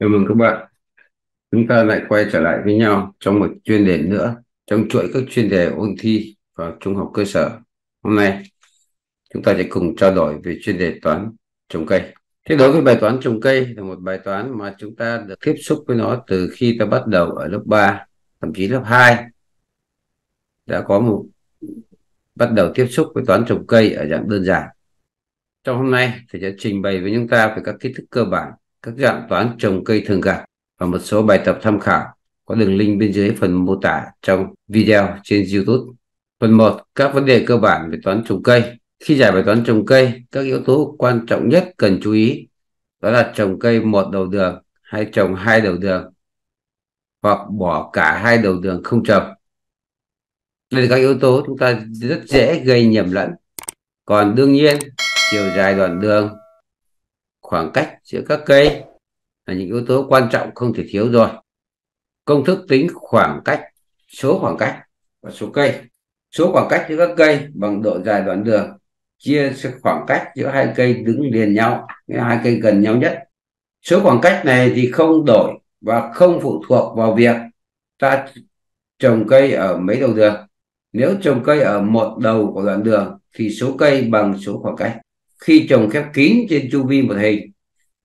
Chào mừng các bạn. Chúng ta lại quay trở lại với nhau trong một chuyên đề nữa trong chuỗi các chuyên đề ôn thi vào trung học cơ sở. Hôm nay chúng ta sẽ cùng trao đổi về chuyên đề toán trồng cây. Thế đối với bài toán trồng cây là một bài toán mà chúng ta được tiếp xúc với nó từ khi ta bắt đầu ở lớp 3, thậm chí lớp 2 đã có một bắt đầu tiếp xúc với toán trồng cây ở dạng đơn giản. Trong hôm nay thì sẽ trình bày với chúng ta về các kiến thức cơ bản các dạng toán trồng cây thường gặp và một số bài tập tham khảo có đường link bên dưới phần mô tả trong video trên YouTube. Phần 1. Các vấn đề cơ bản về toán trồng cây. Khi giải bài toán trồng cây, các yếu tố quan trọng nhất cần chú ý đó là trồng cây một đầu đường hay trồng hai đầu đường hoặc bỏ cả hai đầu đường không trồng. Đây là các yếu tố chúng ta rất dễ gây nhầm lẫn. Còn đương nhiên, chiều dài đoạn đường khoảng cách giữa các cây là những yếu tố quan trọng không thể thiếu rồi công thức tính khoảng cách số khoảng cách và số cây số khoảng cách giữa các cây bằng độ dài đoạn đường chia khoảng cách giữa hai cây đứng liền nhau hai cây gần nhau nhất số khoảng cách này thì không đổi và không phụ thuộc vào việc ta trồng cây ở mấy đầu đường nếu trồng cây ở một đầu của đoạn đường thì số cây bằng số khoảng cách khi trồng khép kín trên chu vi một hình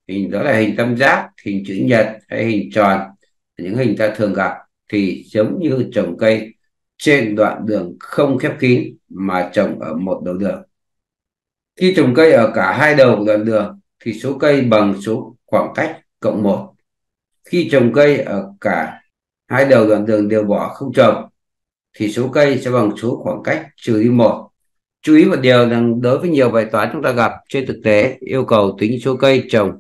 hình đó là hình tam giác hình chữ nhật hay hình tròn những hình ta thường gặp thì giống như trồng cây trên đoạn đường không khép kín mà trồng ở một đầu đường khi trồng cây ở cả hai đầu đoạn đường thì số cây bằng số khoảng cách cộng một khi trồng cây ở cả hai đầu đoạn đường đều bỏ không trồng thì số cây sẽ bằng số khoảng cách trừ đi một chú ý một điều rằng đối với nhiều bài toán chúng ta gặp trên thực tế yêu cầu tính số cây trồng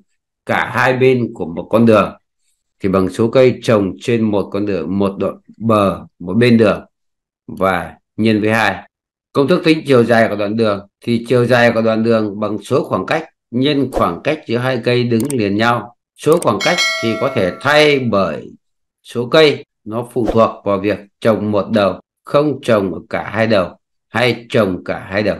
cả hai bên của một con đường thì bằng số cây trồng trên một con đường một đoạn bờ một bên đường và nhân với hai công thức tính chiều dài của đoạn đường thì chiều dài của đoạn đường bằng số khoảng cách nhân khoảng cách giữa hai cây đứng liền nhau số khoảng cách thì có thể thay bởi số cây nó phụ thuộc vào việc trồng một đầu không trồng ở cả hai đầu hay trồng cả hai đầu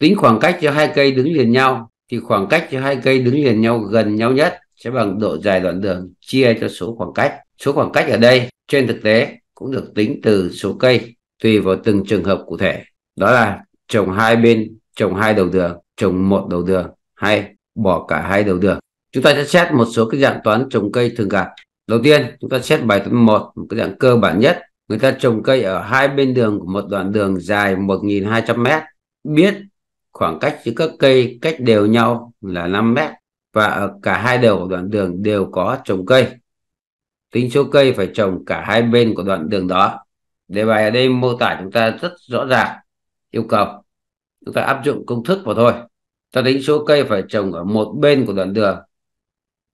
tính khoảng cách cho hai cây đứng liền nhau thì khoảng cách cho hai cây đứng liền nhau gần nhau nhất sẽ bằng độ dài đoạn đường chia cho số khoảng cách số khoảng cách ở đây trên thực tế cũng được tính từ số cây tùy vào từng trường hợp cụ thể đó là trồng hai bên trồng hai đầu đường trồng một đầu đường hay bỏ cả hai đầu đường chúng ta sẽ xét một số cái dạng toán trồng cây thường gặp đầu tiên chúng ta xét bài toán một một cái dạng cơ bản nhất người ta trồng cây ở hai bên đường của một đoạn đường dài 1.200 mét biết khoảng cách giữa các cây cách đều nhau là 5 mét và ở cả hai đầu của đoạn đường đều có trồng cây tính số cây phải trồng cả hai bên của đoạn đường đó đề bài ở đây mô tả chúng ta rất rõ ràng yêu cầu chúng ta áp dụng công thức vào thôi ta tính số cây phải trồng ở một bên của đoạn đường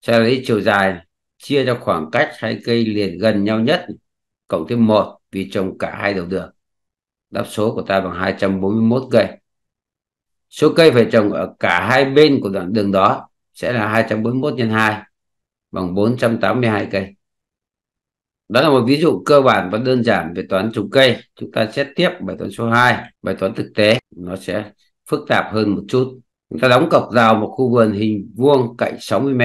sẽ lấy chiều dài chia cho khoảng cách hai cây liền gần nhau nhất cộng thêm 1 vì trồng cả hai đầu đường. Đáp số của ta bằng 241 cây. Số cây phải trồng ở cả hai bên của đoạn đường đó sẽ là 241 nhân 2 bằng 482 cây. Đó là một ví dụ cơ bản và đơn giản về toán trồng cây. Chúng ta xét tiếp bài toán số 2, bài toán thực tế. Nó sẽ phức tạp hơn một chút. Chúng ta đóng cọc rào một khu vườn hình vuông cạnh 60 m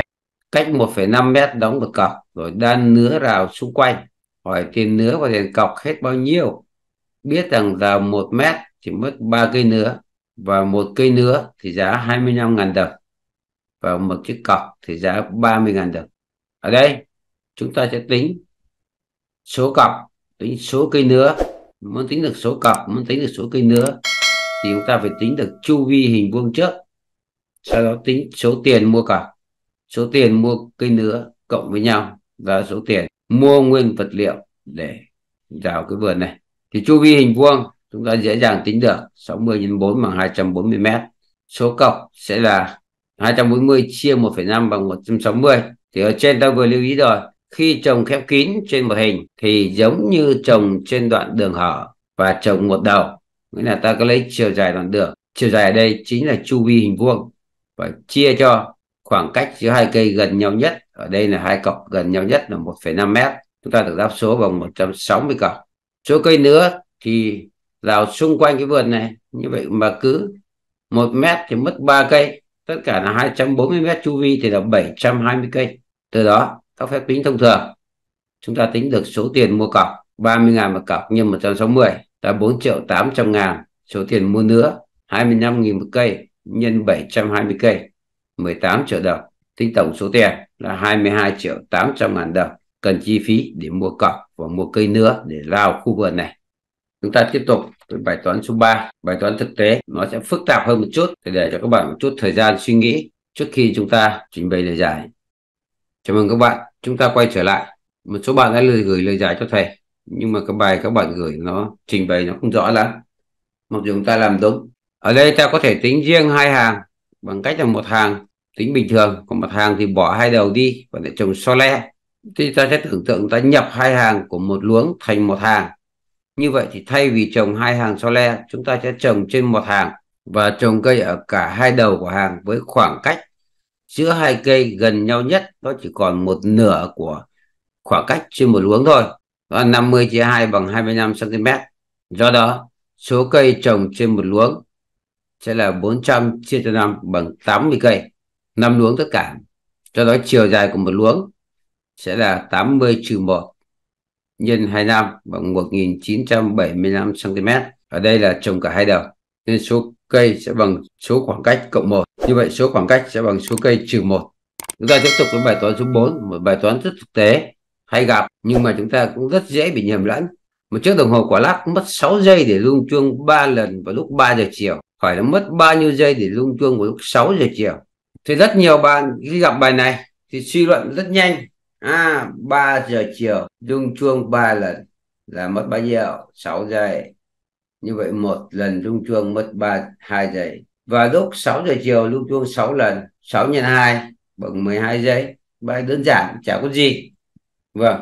cách 1,5 m đóng một cọc rồi đan nứa rào xung quanh hỏi tiền nứa và tiền cọc hết bao nhiêu biết rằng giá một mét chỉ mất ba cây nứa và một cây nứa thì giá 25 ngàn đồng và một chiếc cọc thì giá 30 ngàn đồng ở đây chúng ta sẽ tính số cọc tính số cây nứa muốn tính được số cọc muốn tính được số cây nứa thì chúng ta phải tính được chu vi hình vuông trước sau đó tính số tiền mua cọc số tiền mua cây nứa cộng với nhau ra số tiền mua nguyên vật liệu để vào cái vườn này thì chu vi hình vuông chúng ta dễ dàng tính được 60 x 4 bằng 240 m số cọc sẽ là 240 chia 1,5 bằng 160 thì ở trên ta vừa lưu ý rồi khi trồng khép kín trên một hình thì giống như trồng trên đoạn đường hở và trồng một đầu nghĩa là ta có lấy chiều dài đoạn đường chiều dài ở đây chính là chu vi hình vuông và chia cho khoảng cách giữa hai cây gần nhau nhất ở đây là hai cọc gần nhau nhất là 1,5 mét chúng ta được đáp số bằng 160 cọc số cây nữa thì rào xung quanh cái vườn này như vậy mà cứ một mét thì mất 3 cây tất cả là 240 mét chu vi thì là 720 cây từ đó các phép tính thông thường chúng ta tính được số tiền mua cọc 30 ngàn một cọc nhân 160 là 4 triệu 800 ngàn số tiền mua nữa 25 nghìn một cây nhân 720 cây 18 triệu đồng tính tổng số tiền là 22 triệu 800 ngàn đồng cần chi phí để mua cọc và mua cây nữa để lao khu vườn này chúng ta tiếp tục với bài toán số 3 bài toán thực tế nó sẽ phức tạp hơn một chút để, để cho các bạn một chút thời gian suy nghĩ trước khi chúng ta trình bày lời giải chào mừng các bạn chúng ta quay trở lại một số bạn đã lời gửi lời giải cho thầy nhưng mà cái bài các bạn gửi nó trình bày nó không rõ lắm mặc dù chúng ta làm đúng ở đây ta có thể tính riêng hai hàng bằng cách là một hàng tính bình thường còn mặt hàng thì bỏ hai đầu đi và lại trồng so le thì ta sẽ tưởng tượng ta nhập hai hàng của một luống thành một hàng như vậy thì thay vì trồng hai hàng so le chúng ta sẽ trồng trên một hàng và trồng cây ở cả hai đầu của hàng với khoảng cách giữa hai cây gần nhau nhất nó chỉ còn một nửa của khoảng cách trên một luống thôi đó 50 chia 2 bằng 25 cm do đó số cây trồng trên một luống sẽ là 400 chia cho 5 bằng 80 cây năm luống tất cả cho đó chiều dài của một luống sẽ là 80 trừ 1 nhân 25 bằng 1975 cm ở đây là trồng cả hai đầu nên số cây sẽ bằng số khoảng cách cộng 1 như vậy số khoảng cách sẽ bằng số cây trừ 1 chúng ta tiếp tục với bài toán số 4 một bài toán rất thực tế hay gặp nhưng mà chúng ta cũng rất dễ bị nhầm lẫn một chiếc đồng hồ quả lắc mất 6 giây để rung chuông 3 lần vào lúc 3 giờ chiều phải nó mất bao nhiêu giây để rung chuông vào lúc 6 giờ chiều thì rất nhiều bạn khi gặp bài này thì suy luận rất nhanh à 3 giờ chiều rung chuông 3 lần là mất bao nhiêu 6 giây như vậy một lần rung chuông mất 3 2 giây và lúc 6 giờ chiều rung chuông 6 lần 6 x 2 bằng 12 giây bài đơn giản chả có gì vâng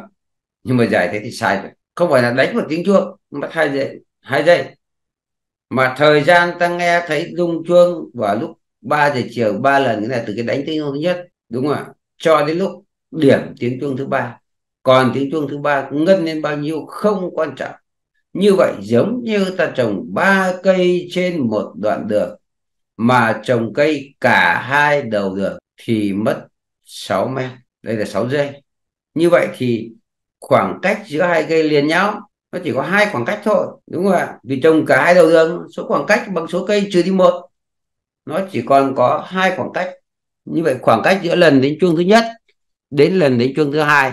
nhưng mà giải thế thì sai rồi không phải là đánh một tiếng chuông mất hai giây hai giây mà thời gian ta nghe thấy rung chuông vào lúc 3 giờ chiều ba lần nghĩa là từ cái đánh tiếng chuông thứ nhất đúng không ạ cho đến lúc điểm tiếng chuông thứ ba còn tiếng chuông thứ ba ngân lên bao nhiêu không quan trọng như vậy giống như ta trồng ba cây trên một đoạn đường mà trồng cây cả hai đầu đường thì mất 6 mét đây là 6 giây như vậy thì khoảng cách giữa hai cây liền nhau nó chỉ có hai khoảng cách thôi đúng không ạ vì trồng cả hai đầu đường số khoảng cách bằng số cây trừ đi một nó chỉ còn có hai khoảng cách như vậy khoảng cách giữa lần đến chuông thứ nhất đến lần đến chuông thứ hai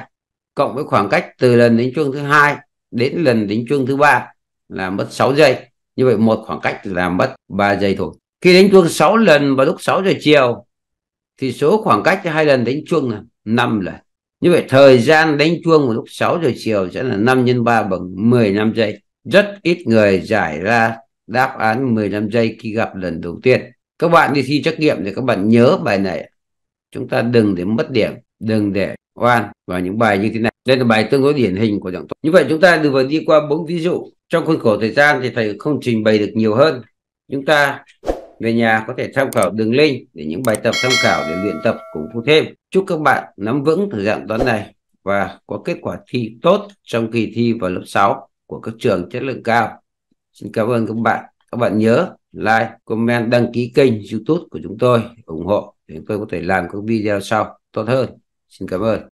cộng với khoảng cách từ lần đến chuông thứ hai đến lần đến chuông thứ ba là mất 6 giây như vậy một khoảng cách là mất 3 giây thôi khi đánh chuông 6 lần vào lúc 6 giờ chiều thì số khoảng cách hai lần đánh chuông là 5 lần như vậy thời gian đánh chuông vào lúc 6 giờ chiều sẽ là 5 x 3 bằng 15 giây rất ít người giải ra đáp án 15 giây khi gặp lần đầu tiên các bạn đi thi trắc nghiệm thì các bạn nhớ bài này chúng ta đừng để mất điểm đừng để oan vào những bài như thế này đây là bài tương đối điển hình của dạng thuật như vậy chúng ta vừa đi qua bốn ví dụ trong khuôn khổ thời gian thì thầy không trình bày được nhiều hơn chúng ta về nhà có thể tham khảo đường link để những bài tập tham khảo để luyện tập củng cố thêm chúc các bạn nắm vững thời gian toán này và có kết quả thi tốt trong kỳ thi vào lớp 6 của các trường chất lượng cao xin cảm ơn các bạn các bạn nhớ like, comment, đăng ký kênh YouTube của chúng tôi, ủng hộ để chúng tôi có thể làm các video sau tốt hơn. Xin cảm ơn.